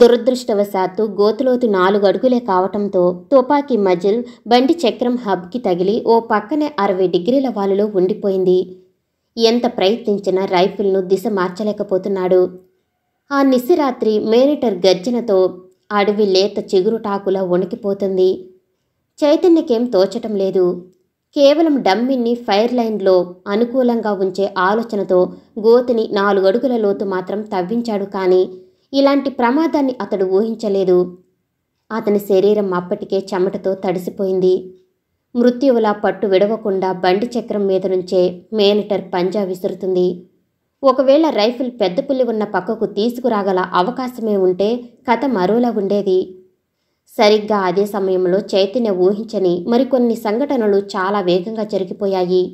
దురదృష్టవశాత్తు గోతులోతు నాలుగు అడుగులే కావటంతో తుపాకీ మజిల్ బండి చక్రం హబ్కి తగిలి ఓ పక్కనే అరవై డిగ్రీల వాలులో ఉండిపోయింది ఎంత ప్రయత్నించినా రైఫిల్ను దిశ మార్చలేకపోతున్నాడు ఆ నిస్సిరాత్రి మేనిటర్ గర్జనతో అడవి లేత చిగురుటాకులా వణికిపోతుంది చైతన్యకేం తోచటం లేదు కేవలం డమ్మిన్ని ఫైర్ లైన్లో అనుకూలంగా ఉంచే ఆలోచనతో గోతిని నాలుగడుగుల లోతు మాత్రం తవ్వించాడు కానీ ఇలాంటి ప్రమాదాన్ని అతడు ఊహించలేదు అతని శరీరం అప్పటికే చెమటతో తడిసిపోయింది మృత్యువులా పట్టు విడవకుండా బండి చక్రం మీద నుంచే మేనిటర్ పంజా విసురుతుంది ఒకవేళ రైఫిల్ పెద్ద పులి ఉన్న పక్కకు తీసుకురాగల అవకాశమే ఉంటే కథ మరోలా ఉండేది సరిగ్గా అదే సమయంలో చైతన్య ఊహించని మరికొన్ని సంఘటనలు చాలా వేగంగా జరిగిపోయాయి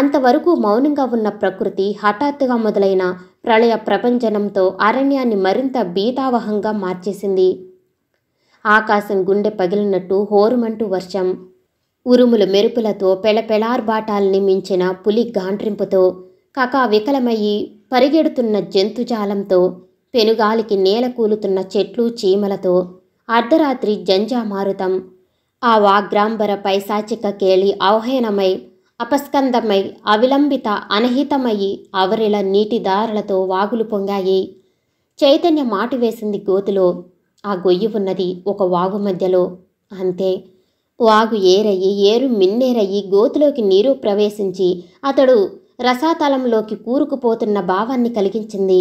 అంతవరకు మౌనంగా ఉన్న ప్రకృతి హఠాత్తుగా మొదలైన ప్రళయ ప్రపంచనంతో అరణ్యాన్ని మరింత భీతావహంగా మార్చేసింది ఆకాశం గుండె పగిలినట్టు హోరుమంటూ వర్షం ఉరుముల మెరుపులతో పెళపెళార్బాటాల్ని మించిన పులి గాంట్రింపుతో కకా వికలమయ్యి పరిగెడుతున్న జంతుజాలంతో పెనుగాలికి నేల కూలుతున్న చెట్లు చీమలతో అర్ధరాత్రి జంజామారుతం ఆ వాగ్రాంబర పైశాచిక కేలి అవహేనమై అపస్కందమై అవిలంబిత అనహితమయ్యి అవరిల నీటి దారలతో వాగులు పొంగాయి చైతన్య మాటు వేసింది గోతిలో ఆ గొయ్యి ఉన్నది ఒక వాగు మధ్యలో అంతే వాగు ఏరయ్యి ఏరు మిన్నేరయ్యి గోతిలోకి నీరు ప్రవేశించి అతడు రసాతలంలోకి కూరుకుపోతున్న భావాన్ని కలిగించింది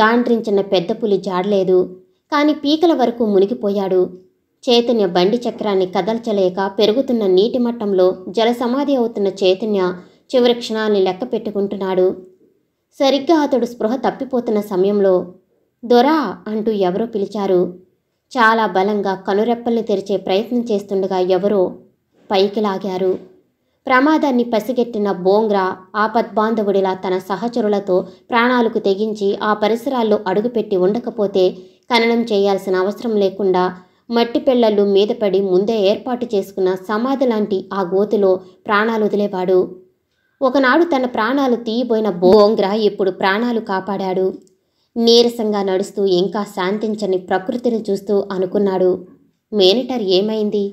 గాండ్రించిన పెద్ద పులి జాడలేదు కాని పీకల వరకు మునిగిపోయాడు చైతన్య బండి చక్రాన్ని కదల్చలేక పెరుగుతున్న నీటి మట్టంలో జలసమాధి అవుతున్న చైతన్య చివరి క్షణాన్ని లెక్క పెట్టుకుంటున్నాడు సరిగ్గా అతడు స్పృహ తప్పిపోతున్న సమయంలో దొరా అంటూ ఎవరో పిలిచారు చాలా బలంగా కనురెప్పల్ని తెరిచే ప్రయత్నం చేస్తుండగా ఎవరో పైకి లాగారు ప్రమాదాన్ని పసిగెట్టిన బోంగ్రా ఆపద్బాంధవుడిలా తన సహచరులతో ప్రాణాలకు తెగించి ఆ పరిసరాల్లో అడుగుపెట్టి ఉండకపోతే ఖననం చేయాల్సిన అవసరం లేకుండా మట్టి పెళ్లలు మీద పడి ముందే ఏర్పాటు చేసుకున్న సమాధి లాంటి ఆ గోతిలో ప్రాణాలు వదిలేవాడు ఒకనాడు తన ప్రాణాలు తీయబోయిన బోంగ్రా ఇప్పుడు ప్రాణాలు కాపాడాడు నీరసంగా నడుస్తూ ఇంకా శాంతించని ప్రకృతిని చూస్తూ అనుకున్నాడు మేనేటర్ ఏమైంది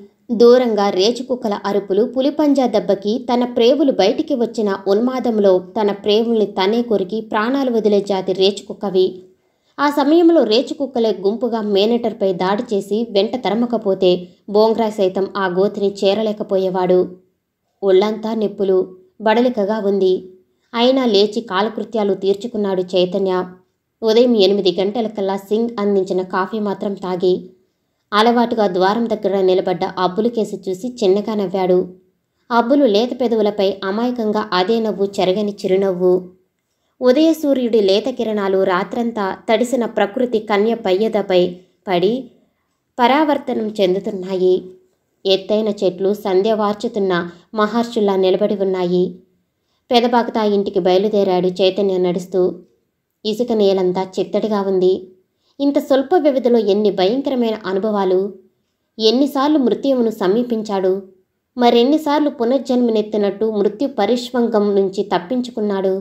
దూరంగా రేచుకుక్కల అరుపులు పులిపంజా దెబ్బకి తన ప్రేవులు బయటికి వచ్చిన ఉన్మాదంలో తన ప్రేవుల్ని తనే కొరికి ప్రాణాలు వదిలే జాతి రేచుకుక్కవి ఆ సమయంలో రేచుకుక్కలే గుంపుగా మేనేటర్పై దాడి చేసి వెంట తరమకపోతే బోంగ్రా సైతం ఆ గోతిని చేరలేకపోయేవాడు ఒళ్ళంతా నెప్పులు బడలికగా ఉంది అయినా లేచి కాలకృత్యాలు తీర్చుకున్నాడు చైతన్య ఉదయం ఎనిమిది గంటలకల్లా సింగ్ అందించిన కాఫీ మాత్రం తాగి అలవాటుగా ద్వారం దగ్గర నిలబడ్డ అబ్బులు కేసి చూసి చిన్నగా నవ్వాడు అబ్బులు లేత పెదవులపై అమాయకంగా అదే నవ్వు చెరగని చిరునవ్వు ఉదయ సూర్యుడి లేత కిరణాలు రాత్రంతా తడిసిన ప్రకృతి కన్య పయ్యదపై పడి పరావర్తనం చెందుతున్నాయి ఎత్తైన చెట్లు సంధ్య వార్చుతున్న మహర్షుల్లా నిలబడి ఉన్నాయి పెదబాగతా ఇంటికి బయలుదేరాడు చైతన్య నడుస్తూ ఇసుక నేలంతా చిత్తడిగా ఉంది ఇంత స్వల్ప వ్యవధిలో ఎన్ని భయంకరమైన అనుభవాలు ఎన్నిసార్లు మృత్యువును సమీపించాడు మరెన్నిసార్లు పునర్జన్మనెత్తినట్టు మృత్యు పరిష్వంగం నుంచి తప్పించుకున్నాడు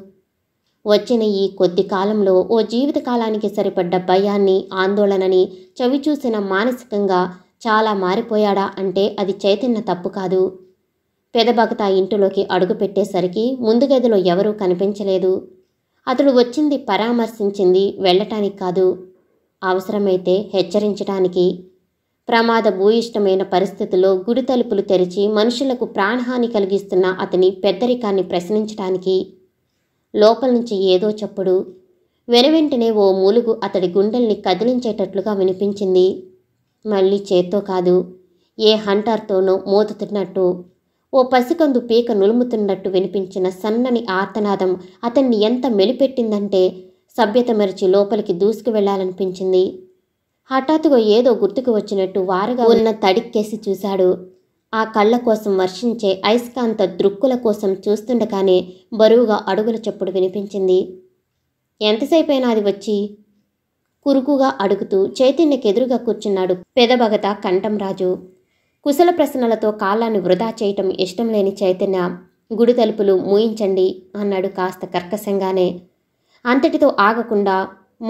వచ్చిన ఈ కొద్ది కాలంలో ఓ జీవితకాలానికి సరిపడ్డ భయాన్ని ఆందోళనని చవిచూసిన మానసికంగా చాలా మారిపోయాడా అంటే అది చైతన్య తప్పు కాదు పెదబగత ఇంటిలోకి అడుగుపెట్టేసరికి ముందు గదిలో ఎవరూ కనిపించలేదు అతడు వచ్చింది పరామర్శించింది వెళ్ళటానికి కాదు అవసరమైతే హెచ్చరించటానికి ప్రమాద భూయిష్టమైన పరిస్థితుల్లో గుడి తలుపులు తెరిచి మనుషులకు ప్రాణహాని కలిగిస్తున్న అతని పెద్దరికాన్ని ప్రశ్నించటానికి లోపల నుంచి ఏదో చప్పుడు వెనవెంటనే ఓ మూలుగు అతడి గుండెల్ని కదిలించేటట్లుగా వినిపించింది మళ్ళీ చేత్తో కాదు ఏ హంటర్తోనో మోదుతున్నట్టు ఓ పసికందు పీక నులుముతున్నట్టు వినిపించిన సన్నని ఆర్తనాదం అతన్ని ఎంత మెలిపెట్టిందంటే సభ్యత మరిచి లోపలికి దూసుకు వెళ్లాలనిపించింది హఠాత్తుగా ఏదో గుర్తుకు వచ్చినట్టు వారగా ఉన్న తడిక్కేసి చూశాడు ఆ కళ్ళ కోసం వర్షించే అయస్కాంత దృక్కుల కోసం చూస్తుండగానే బరువుగా అడుగుల చప్పుడు వినిపించింది ఎంతసేపైనా అది వచ్చి కురుకుగా అడుగుతూ చైతన్యకెదురుగా కూర్చున్నాడు కంఠం కంఠంరాజు కుశల ప్రశ్నలతో కాలాన్ని వృధా చేయటం ఇష్టం లేని చైతన్య గుడి తలుపులు మూయించండి అన్నాడు కాస్త కర్కశంగానే అంతటితో ఆగకుండా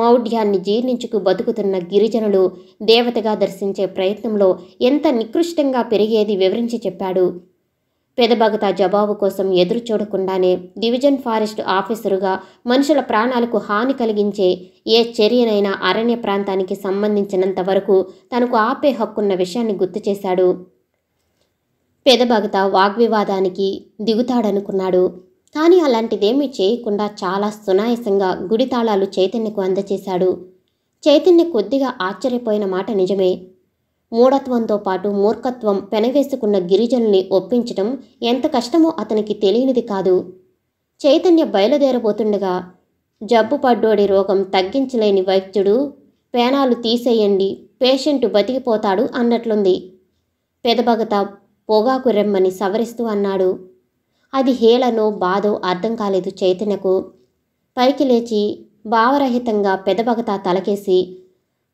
మౌఢ్యాన్ని జీర్ణించుకు బతుకుతున్న గిరిజనులు దేవతగా దర్శించే ప్రయత్నంలో ఎంత నికృష్టంగా పెరిగేది వివరించి చెప్పాడు పెదబగత జవాబు కోసం ఎదురు చూడకుండానే డివిజన్ ఫారెస్ట్ ఆఫీసరుగా మనుషుల ప్రాణాలకు హాని కలిగించే ఏ చర్యనైనా అరణ్య ప్రాంతానికి సంబంధించినంత వరకు తనకు ఆపే హక్కున్న విషయాన్ని గుర్తు చేశాడు పెదబగత వాగ్వివాదానికి దిగుతాడనుకున్నాడు కానీ అలాంటిదేమీ చేయకుండా చాలా సునాయసంగా గుడి తాళాలు చైతన్యకు అందచేశాడు చైతన్య కొద్దిగా ఆశ్చర్యపోయిన మాట నిజమే మూఢత్వంతో పాటు మూర్ఖత్వం పెనవేసుకున్న గిరిజనుల్ని ఒప్పించటం ఎంత కష్టమో అతనికి తెలియనిది కాదు చైతన్య బయలుదేరబోతుండగా జబ్బు పడ్డోడి రోగం తగ్గించలేని వైద్యుడు పేనాలు తీసేయండి పేషెంట్ బతికిపోతాడు అన్నట్లుంది పెదబగత పొగాకు రెమ్మని సవరిస్తూ అన్నాడు అది హేళనో బాధో అర్థం కాలేదు చైతన్యకు పైకి లేచి భావరహితంగా పెదబగతా తలకేసి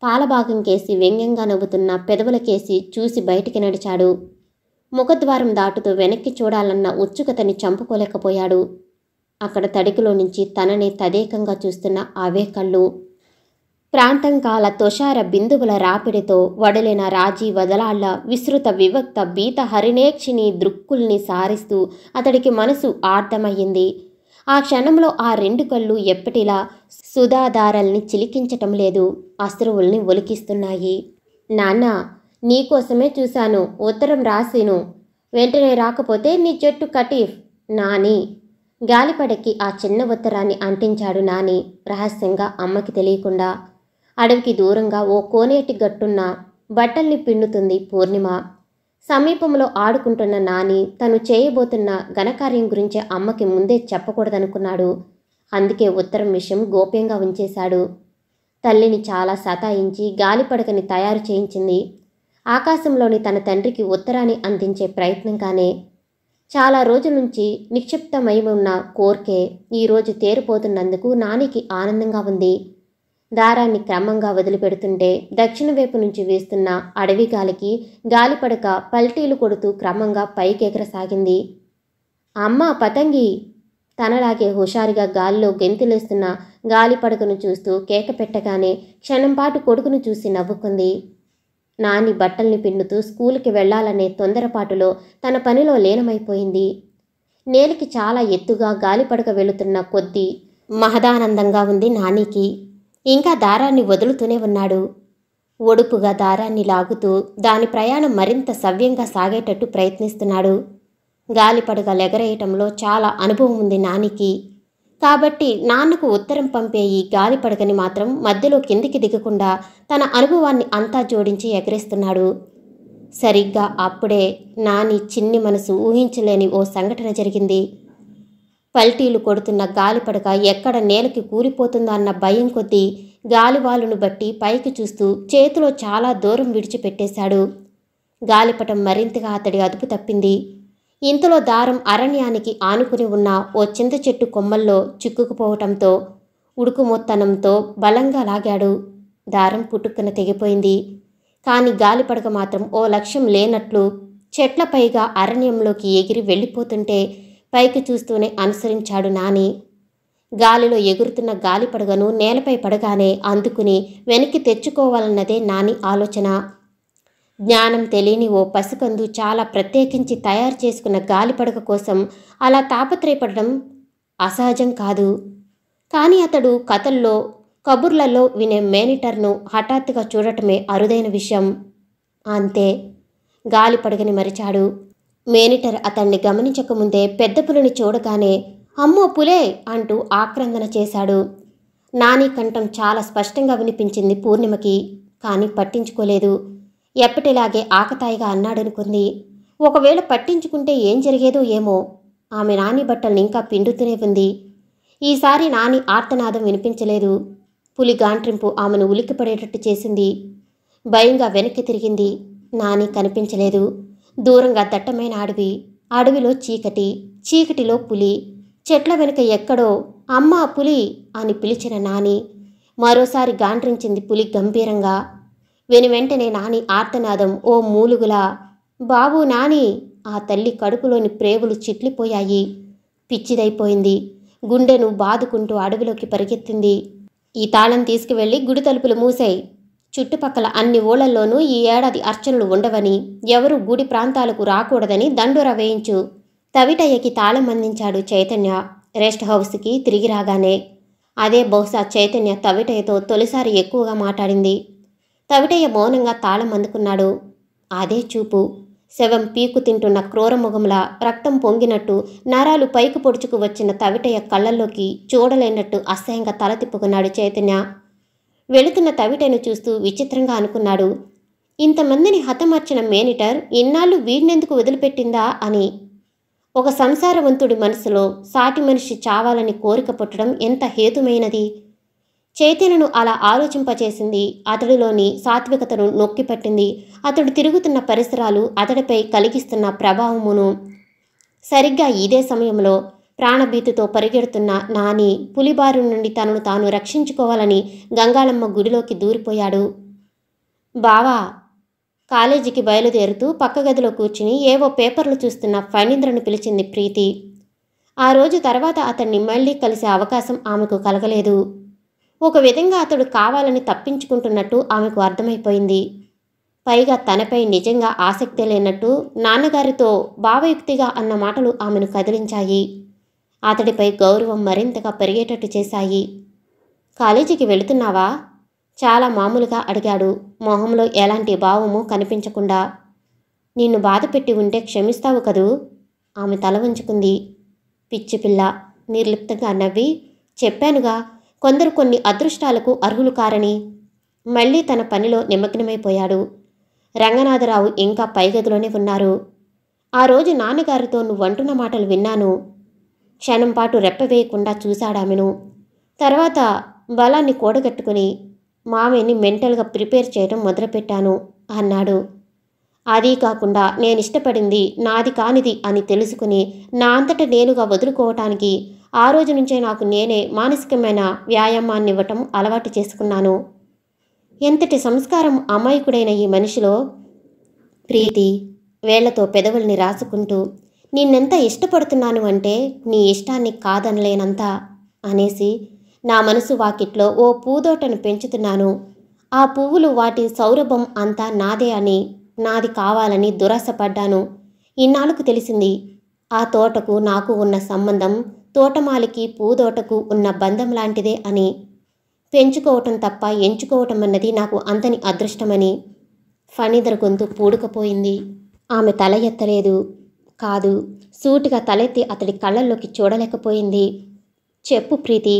పాలభాగం కేసి వ్యంగ్యంగా నవ్వుతున్న పెదవులకేసి చూసి బయటికి నడిచాడు ముఖద్వారం దాటుతూ వెనక్కి చూడాలన్న ఉత్సుకతని చంపుకోలేకపోయాడు అక్కడ తడికిలో నుంచి తనని తదేకంగా చూస్తున్న అవే కళ్ళు ప్రాంతం కాల తుషార బిందువుల రాపిడితో వడలిన రాజీ వదలాళ్ల విస్తృత వివక్త బీత హరిణేక్షిని దృక్కుల్ని సారిస్తూ అతడికి మనసు ఆర్థమయ్యింది ఆ క్షణంలో ఆ రెండు కళ్ళు ఎప్పటిలా సుధాదారల్ని చిలికించటం లేదు అశ్రువుల్ని ఒలికిస్తున్నాయి నాన్న నీకోసమే చూశాను ఉత్తరం రాసిను వెంటనే రాకపోతే నీ చెట్టు కటీఫ్ నాని గాలిపడకి ఆ చిన్న ఉత్తరాన్ని అంటించాడు నాని రహస్యంగా అమ్మకి తెలియకుండా అడవికి దూరంగా ఓ కోనేటి గట్టున్న బట్టల్ని పిండుతుంది పూర్ణిమ సమీపంలో ఆడుకుంటున్న నాని తను చేయబోతున్న ఘనకార్యం గురించి అమ్మకి ముందే చెప్పకూడదనుకున్నాడు అందుకే ఉత్తరం విషయం గోప్యంగా ఉంచేశాడు తల్లిని చాలా సతాయించి గాలిపడకని తయారు చేయించింది ఆకాశంలోని తన తండ్రికి ఉత్తరాన్ని అందించే ప్రయత్నంగానే చాలా రోజుల నుంచి నిక్షిప్తమై ఉన్న కోర్కే ఈరోజు తేరిపోతున్నందుకు నానికి ఆనందంగా ఉంది దారాన్ని క్రమంగా వదిలిపెడుతుంటే దక్షిణ వైపు నుంచి వీస్తున్న అడవి గాలికి గాలిపడక పల్టీలు కొడుతూ క్రమంగా పైకెగరసాగింది అమ్మ పతంగి తనలాగే హుషారుగా గాల్లో గెంతులేస్తున్న గాలిపడకను చూస్తూ కేక పెట్టగానే క్షణంపాటు కొడుకును చూసి నవ్వుకుంది నాని బట్టల్ని పిండుతూ స్కూల్కి వెళ్లాలనే తొందరపాటులో తన పనిలో లీనమైపోయింది నేలకి చాలా ఎత్తుగా గాలిపడక వెళుతున్న కొద్దీ మహదానందంగా ఉంది నానికి ఇంకా దారాన్ని వదులుతూనే ఉన్నాడు ఒడుపుగా దారాన్ని లాగుతూ దాని ప్రయాణం మరింత సవ్యంగా సాగేటట్టు ప్రయత్నిస్తున్నాడు గాలిపడగా లెగరేయటంలో చాలా అనుభవం ఉంది నానికి కాబట్టి నాన్నకు ఉత్తరం పంపే ఈ గాలిపడగని మాత్రం మధ్యలో కిందికి దిగకుండా తన అనుభవాన్ని అంతా జోడించి ఎగరేస్తున్నాడు సరిగ్గా అప్పుడే నాని చిన్ని మనసు ఊహించలేని ఓ సంఘటన జరిగింది పల్టీలు కొడుతున్న గాలిపడక ఎక్కడ నేలకి కూలిపోతుందా అన్న భయం కొద్దీ గాలివాలును బట్టి పైకి చూస్తూ చేతిలో చాలా దూరం విడిచిపెట్టేశాడు గాలిపటం మరింతగా అతడి అదుపు తప్పింది ఇంతలో దారం అరణ్యానికి ఆనుకుని ఉన్న ఓ చింత చెట్టు కొమ్మల్లో చిక్కుకుపోవటంతో ఉడుకుమొత్తనంతో బలంగా లాగాడు దారం పుట్టుక్కున తెగిపోయింది కానీ గాలిపడక మాత్రం ఓ లక్ష్యం లేనట్లు చెట్ల పైగా అరణ్యంలోకి ఎగిరి వెళ్ళిపోతుంటే పైకి చూస్తూనే అనుసరించాడు నాని గాలిలో ఎగురుతున్న గాలి పడగను నేలపై పడగానే అందుకుని వెనక్కి తెచ్చుకోవాలన్నదే నాని ఆలోచన జ్ఞానం తెలియని ఓ పసికందు చాలా ప్రత్యేకించి తయారు చేసుకున్న గాలి పడగ కోసం అలా తాపత్రయపడడం అసహజం కాదు కానీ అతడు కథల్లో కబుర్లలో వినే మేనిటర్ను హఠాత్తుగా చూడటమే అరుదైన విషయం అంతే గాలి పడగని మరిచాడు మేనిటర్ అతన్ని గమనించకముందే పెద్ద పులిని చూడగానే అమ్మో పులే అంటూ ఆక్రందన చేశాడు నాని కంఠం చాలా స్పష్టంగా వినిపించింది పూర్ణిమకి కానీ పట్టించుకోలేదు ఎప్పటిలాగే ఆకతాయిగా అన్నాడనుకుంది ఒకవేళ పట్టించుకుంటే ఏం జరిగేదో ఏమో ఆమె నాని బట్టల్ని ఇంకా పిండుతూనే ఉంది ఈసారి నాని ఆర్తనాదం వినిపించలేదు పులి గాంట్రింపు ఆమెను ఉలిక్కిపడేటట్టు చేసింది భయంగా వెనక్కి తిరిగింది నాని కనిపించలేదు దూరంగా దట్టమైన అడవి అడవిలో చీకటి చీకటిలో పులి చెట్ల వెనుక ఎక్కడో అమ్మా పులి అని పిలిచిన నాని మరోసారి గాండ్రించింది పులి గంభీరంగా వెను వెంటనే నాని ఆర్తనాదం ఓ మూలుగులా బాబు నాని ఆ తల్లి కడుపులోని ప్రేవులు చిట్లిపోయాయి పిచ్చిదైపోయింది గుండెను బాదుకుంటూ అడవిలోకి పరిగెత్తింది ఈ తాళం తీసుకువెళ్ళి గుడి తలుపులు మూసాయి చుట్టుపక్కల అన్ని ఊళ్ళల్లోనూ ఈ ఏడాది అర్చనలు ఉండవని ఎవరు గుడి ప్రాంతాలకు రాకూడదని దండు వేయించు తవిటయ్యకి తాళం అందించాడు చైతన్య రెస్ట్ హౌస్కి తిరిగి రాగానే అదే బహుశా చైతన్య తవిటయ్యతో తొలిసారి ఎక్కువగా మాట్లాడింది తవిటయ్య మౌనంగా తాళం అందుకున్నాడు అదే చూపు శవం పీకు తింటున్న క్రూరముఖంలా రక్తం పొంగినట్టు నరాలు పైకి పొడుచుకు వచ్చిన తవిటయ్య కళ్ళల్లోకి చూడలేనట్టు అసహ్యంగా తల తిప్పుకున్నాడు చైతన్య వెళుతున్న తవిటను చూస్తూ విచిత్రంగా అనుకున్నాడు ఇంతమందిని హతమార్చిన మేనిటర్ ఇన్నాళ్ళు వీడినెందుకు వదిలిపెట్టిందా అని ఒక సంసారవంతుడి మనసులో సాటి మనిషి చావాలని కోరిక పుట్టడం ఎంత హేతుమైనది చైతన్యను అలా ఆలోచింపచేసింది అతడిలోని సాత్వికతను నొక్కిపట్టింది అతడు తిరుగుతున్న పరిసరాలు అతడిపై కలిగిస్తున్న ప్రభావమును సరిగ్గా ఇదే సమయంలో ప్రాణభీతితో పరిగెడుతున్న నాని పులిబారు నుండి తనను తాను రక్షించుకోవాలని గంగాళమ్మ గుడిలోకి దూరిపోయాడు బావా కాలేజీకి బయలుదేరుతూ పక్క గదిలో కూర్చుని ఏవో పేపర్లు చూస్తున్న ఫణీంద్రను పిలిచింది ప్రీతి ఆ రోజు తర్వాత అతన్ని మళ్లీ కలిసే అవకాశం ఆమెకు కలగలేదు ఒక విధంగా అతడు కావాలని తప్పించుకుంటున్నట్టు ఆమెకు అర్థమైపోయింది పైగా తనపై నిజంగా ఆసక్తి లేనట్టు నాన్నగారితో భావయుక్తిగా అన్న మాటలు ఆమెను కదిలించాయి అతడిపై గౌరవం మరింతగా పెరిగేటట్టు చేశాయి కాలేజీకి వెళుతున్నావా చాలా మామూలుగా అడిగాడు మొహంలో ఎలాంటి భావము కనిపించకుండా నిన్ను బాధ పెట్టి ఉంటే క్షమిస్తావు కదూ ఆమె తల వంచుకుంది పిచ్చి పిల్ల నిర్లిప్తంగా నవ్వి చెప్పానుగా కొందరు కొన్ని అదృష్టాలకు అర్హులు కారని మళ్ళీ తన పనిలో నిమగ్నమైపోయాడు రంగనాథరావు ఇంకా పైగదిలోనే ఉన్నారు ఆ రోజు నాన్నగారితో నువ్వు వంటున్న మాటలు విన్నాను క్షణం పాటు రెప్పవేయకుండా చూశాడామెను తర్వాత బలాన్ని కూడగట్టుకుని మామయ్యని మెంటల్గా ప్రిపేర్ చేయడం మొదలుపెట్టాను అన్నాడు అదీ కాకుండా నేను ఇష్టపడింది నాది కానిది అని తెలుసుకుని నా అంతట నేనుగా వదులుకోవటానికి ఆ రోజు నుంచే నాకు నేనే మానసికమైన వ్యాయామాన్ని ఇవ్వటం అలవాటు చేసుకున్నాను ఎంతటి సంస్కారం అమాయకుడైన ఈ మనిషిలో ప్రీతి వేళ్లతో పెదవుల్ని రాసుకుంటూ నిన్నెంత ఇష్టపడుతున్నాను అంటే నీ ఇష్టాన్ని కాదనలేనంత అనేసి నా మనసు వాకిట్లో ఓ పూదోటను పెంచుతున్నాను ఆ పువ్వులు వాటి సౌరభం అంతా నాదే అని నాది కావాలని దురాశపడ్డాను ఇన్నాళ్ళకు తెలిసింది ఆ తోటకు నాకు ఉన్న సంబంధం తోటమాలికి పూదోటకు ఉన్న బంధం లాంటిదే అని పెంచుకోవటం తప్ప ఎంచుకోవటం అన్నది నాకు అంతని అదృష్టమని ఫణిదర్ గొంతు పూడుకపోయింది ఆమె తల ఎత్తలేదు కాదు సూటిగా తలెత్తి అతడి కళ్ళల్లోకి చూడలేకపోయింది చెప్పు ప్రీతి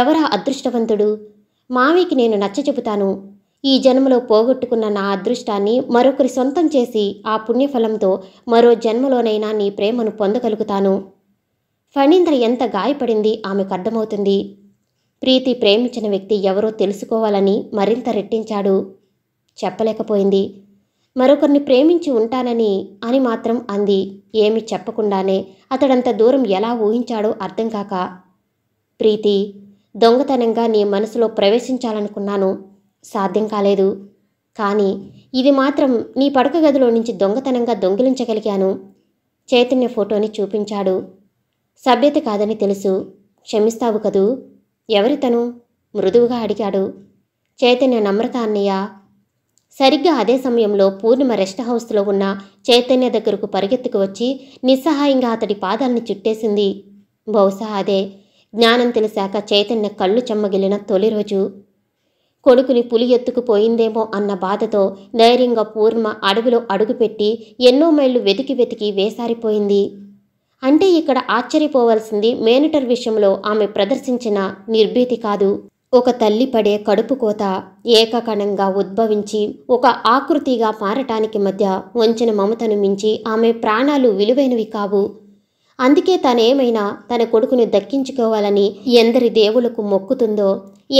ఎవరా అదృష్టవంతుడు మావికి నేను నచ్చచెబుతాను ఈ జన్మలో పోగొట్టుకున్న నా అదృష్టాన్ని మరొకరి సొంతం చేసి ఆ పుణ్యఫలంతో మరో జన్మలోనైనా నీ ప్రేమను పొందగలుగుతాను ఫణీంద్ర ఎంత గాయపడింది ఆమెకు అర్థమవుతుంది ప్రీతి ప్రేమించిన వ్యక్తి ఎవరో తెలుసుకోవాలని మరింత రెట్టించాడు చెప్పలేకపోయింది మరొకరిని ప్రేమించి ఉంటానని అని మాత్రం అంది ఏమి చెప్పకుండానే అతడంత దూరం ఎలా ఊహించాడో అర్థం కాక ప్రీతి దొంగతనంగా నీ మనసులో ప్రవేశించాలనుకున్నాను సాధ్యం కాలేదు కానీ ఇది మాత్రం నీ పడక గదిలో నుంచి దొంగతనంగా దొంగిలించగలిగాను చైతన్య ఫోటోని చూపించాడు సభ్యత కాదని తెలుసు క్షమిస్తావు కదూ ఎవరి తను మృదువుగా అడిగాడు చైతన్య నమ్రత అన్నయ్య సరిగ్గా అదే సమయంలో పూర్ణిమ రెస్ట్ హౌస్లో ఉన్న చైతన్య దగ్గరకు పరిగెత్తుకు వచ్చి నిస్సహాయంగా అతడి పాదాల్ని చుట్టేసింది బహుశా అదే జ్ఞానం తెలిసాక చైతన్య కళ్ళు చెమ్మగిలిన తొలి రోజు కొడుకుని పులి ఎత్తుకుపోయిందేమో అన్న బాధతో ధైర్యంగా పూర్ణిమ అడవిలో అడుగుపెట్టి ఎన్నో మైళ్ళు వెతికి వెతికి వేసారిపోయింది అంటే ఇక్కడ ఆశ్చర్యపోవలసింది మేనిటర్ విషయంలో ఆమె ప్రదర్శించిన నిర్భీతి కాదు ఒక తల్లి పడే కడుపు కోత ఏకకణంగా ఉద్భవించి ఒక ఆకృతిగా మారటానికి మధ్య వంచిన మమతను మించి ఆమె ప్రాణాలు విలువైనవి కావు అందుకే తనేమైనా తన కొడుకుని దక్కించుకోవాలని ఎందరి దేవులకు మొక్కుతుందో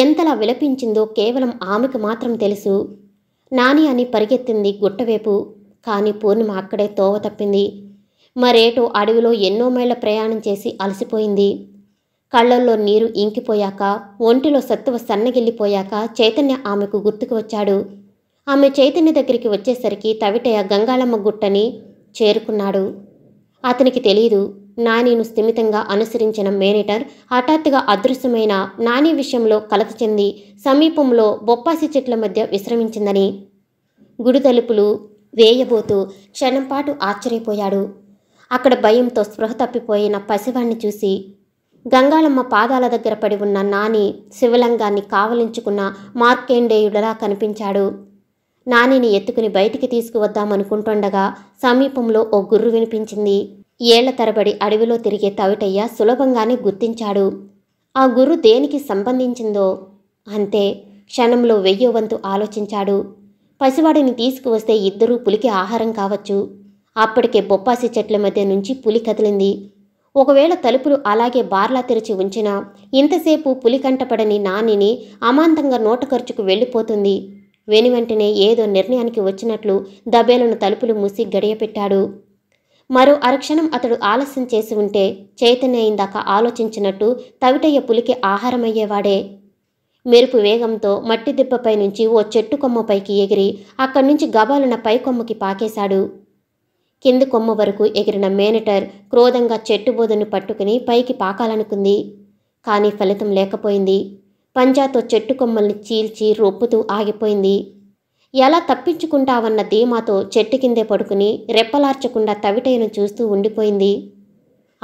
ఎంతలా విలపించిందో కేవలం ఆమెకు మాత్రం తెలుసు నాని అని పరిగెత్తింది గుట్టవైపు కానీ పూర్ణిమ అక్కడే తోవ తప్పింది మరేటో అడవిలో ఎన్నో మైళ్ళ ప్రయాణం చేసి అలసిపోయింది కళ్ళల్లో నీరు ఇంకిపోయాక ఒంటిలో సత్తువ సన్నగిల్లిపోయాక చైతన్య ఆమెకు గుర్తుకు వచ్చాడు ఆమె చైతన్య దగ్గరికి వచ్చేసరికి తవిటయ్య గంగాళమ్మ గుట్టని చేరుకున్నాడు అతనికి తెలియదు నానీను స్థిమితంగా అనుసరించిన మేనేటర్ హఠాత్తుగా అదృశ్యమైన నాని విషయంలో కలత చెంది సమీపంలో బొప్పాసి చెట్ల మధ్య విశ్రమించిందని గుడి తలుపులు వేయబోతూ క్షణంపాటు ఆశ్చర్యపోయాడు అక్కడ భయంతో స్పృహ తప్పిపోయిన పసివాణ్ణి చూసి గంగాళమ్మ పాదాల దగ్గర పడి ఉన్న నాని శివలింగాన్ని కావలించుకున్న మార్కేండేయుడలా కనిపించాడు నానిని ఎత్తుకుని బయటికి తీసుకువద్దామనుకుంటుండగా సమీపంలో ఓ గుర్రు వినిపించింది ఏళ్ల తరబడి అడవిలో తిరిగే తవిటయ్య సులభంగానే గుర్తించాడు ఆ గుర్రు దేనికి సంబంధించిందో అంతే క్షణంలో వెయ్యో వంతు ఆలోచించాడు పసివాడిని తీసుకువస్తే ఇద్దరూ పులికి ఆహారం కావచ్చు అప్పటికే బొప్పాసి చెట్ల మధ్య నుంచి పులి కదిలింది ఒకవేళ తలుపులు అలాగే బార్లా తెరిచి ఉంచినా ఇంతసేపు పులి కంటపడని నానిని అమాంతంగా నోట ఖర్చుకు వెళ్ళిపోతుంది వెనువెంటనే ఏదో నిర్ణయానికి వచ్చినట్లు దబేలను తలుపులు మూసి గడియపెట్టాడు మరో అరక్షణం అతడు ఆలస్యం చేసి ఉంటే చైతన్య ఇందాక ఆలోచించినట్టు తవిటయ్య పులికి ఆహారమయ్యేవాడే మెరుపు వేగంతో మట్టి దిబ్బపై నుంచి ఓ చెట్టు కొమ్మపైకి ఎగిరి అక్కడి నుంచి గబాలున పైకొమ్మకి పాకేశాడు కింది కొమ్మ వరకు ఎగిరిన మేనేటర్ క్రోధంగా చెట్టుబోదను పట్టుకుని పైకి పాకాలనుకుంది కానీ ఫలితం లేకపోయింది పంజాతో చెట్టు కొమ్మల్ని చీల్చి రొప్పుతూ ఆగిపోయింది ఎలా తప్పించుకుంటావన్న ధీమాతో చెట్టు కిందే పడుకుని రెప్పలార్చకుండా తవిటైన చూస్తూ ఉండిపోయింది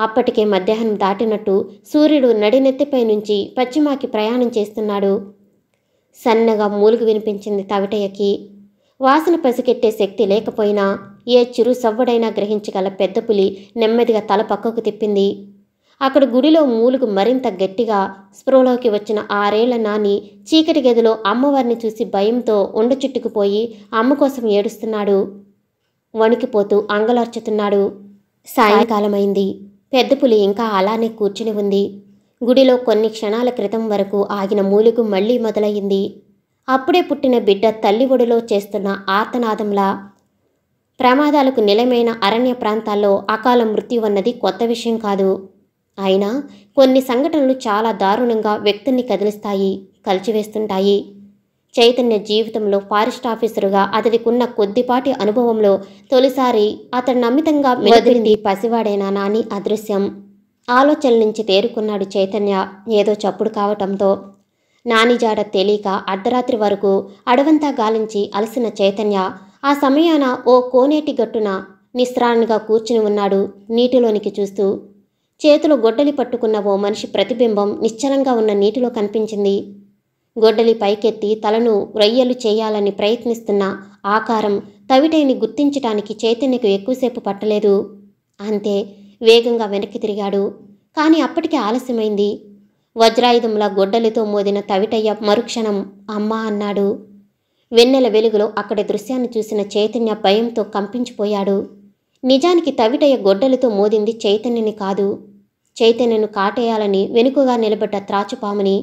అప్పటికే మధ్యాహ్నం దాటినట్టు సూర్యుడు నడినెత్తిపై నుంచి పశ్చిమాకి ప్రయాణం చేస్తున్నాడు సన్నగా మూలుగు వినిపించింది తవిటయ్యకి వాసన పసిగెట్టే శక్తి లేకపోయినా ఏ చిరు సవ్వడైనా గ్రహించగల పెద్ద పులి నెమ్మదిగా తల పక్కకు తిప్పింది అక్కడ గుడిలో మూలుగు మరింత గట్టిగా స్పృహలోకి వచ్చిన ఆరేళ్ల నాని చీకటి గదిలో అమ్మవారిని చూసి భయంతో ఉండ చుట్టుకుపోయి అమ్మ కోసం ఏడుస్తున్నాడు వణికిపోతూ అంగలార్చుతున్నాడు సాయంకాలమైంది పెద్ద పులి ఇంకా అలానే కూర్చుని ఉంది గుడిలో కొన్ని క్షణాల క్రితం వరకు ఆగిన మూలుగు మళ్లీ మొదలయ్యింది అప్పుడే పుట్టిన బిడ్డ తల్లి ఒడిలో చేస్తున్న ఆర్తనాదంలా ప్రమాదాలకు నిలమైన అరణ్య ప్రాంతాల్లో అకాల మృత్యు అన్నది కొత్త విషయం కాదు అయినా కొన్ని సంఘటనలు చాలా దారుణంగా వ్యక్తుల్ని కదిలిస్తాయి కలిచివేస్తుంటాయి చైతన్య జీవితంలో ఫారెస్ట్ ఆఫీసరుగా అతడికున్న కొద్దిపాటి అనుభవంలో తొలిసారి అతడు నమ్మితంగా మెదిలింది పసివాడేనా నాని అదృశ్యం ఆలోచనల నుంచి తేరుకున్నాడు చైతన్య ఏదో చప్పుడు కావటంతో జాడ తెలియక అర్ధరాత్రి వరకు అడవంతా గాలించి అలసిన చైతన్య ఆ సమయాన ఓ కోనేటి గట్టున నిస్రాణంగా కూర్చుని ఉన్నాడు నీటిలోనికి చూస్తూ చేతులు గొడ్డలి పట్టుకున్న ఓ మనిషి ప్రతిబింబం నిశ్చలంగా ఉన్న నీటిలో కనిపించింది గొడ్డలి పైకెత్తి తలను రొయ్యలు చేయాలని ప్రయత్నిస్తున్న ఆకారం తవిటైని గుర్తించటానికి చైతన్యకు ఎక్కువసేపు పట్టలేదు అంతే వేగంగా వెనక్కి తిరిగాడు కానీ అప్పటికే ఆలస్యమైంది వజ్రాయుధంలా గొడ్డలితో మోదిన తవిటయ్య మరుక్షణం అమ్మా అన్నాడు వెన్నెల వెలుగులో అక్కడి దృశ్యాన్ని చూసిన చైతన్య భయంతో కంపించిపోయాడు నిజానికి తవిటయ్య గొడ్డలితో మోదింది చైతన్యని కాదు చైతన్యను కాటేయాలని వెనుకగా నిలబడ్డ త్రాచుపాముని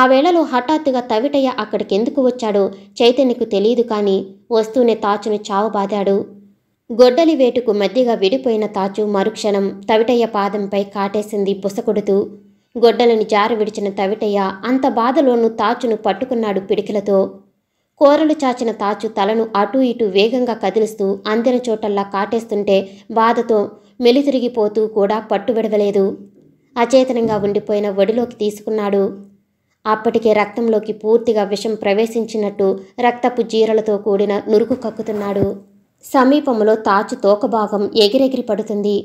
ఆ వేళలో హఠాత్తుగా తవిటయ్య అక్కడికి ఎందుకు వచ్చాడో చైతన్యకు తెలియదు కానీ వస్తూనే తాచును చావబాదాడు గొడ్డలి వేటుకు మధ్యగా విడిపోయిన తాచు మరుక్షణం తవిటయ్య పాదంపై కాటేసింది బుసకొడుతూ గొడ్డలను జారు విడిచిన తవిటయ్య అంత బాధలోనూ తాచును పట్టుకున్నాడు పిడికిలతో కోరలు చాచిన తాచు తలను అటూ ఇటూ వేగంగా కదిలిస్తూ అందిన చోటల్లా కాటేస్తుంటే బాధతో మెలితిరిగిపోతూ కూడా పట్టుబిడవలేదు అచేతనంగా ఉండిపోయిన ఒడిలోకి తీసుకున్నాడు అప్పటికే రక్తంలోకి పూర్తిగా విషం ప్రవేశించినట్టు రక్తపు జీరలతో కూడిన నురుగు కక్కుతున్నాడు సమీపంలో తాచు తోకభాగం ఎగిరెగిరి పడుతుంది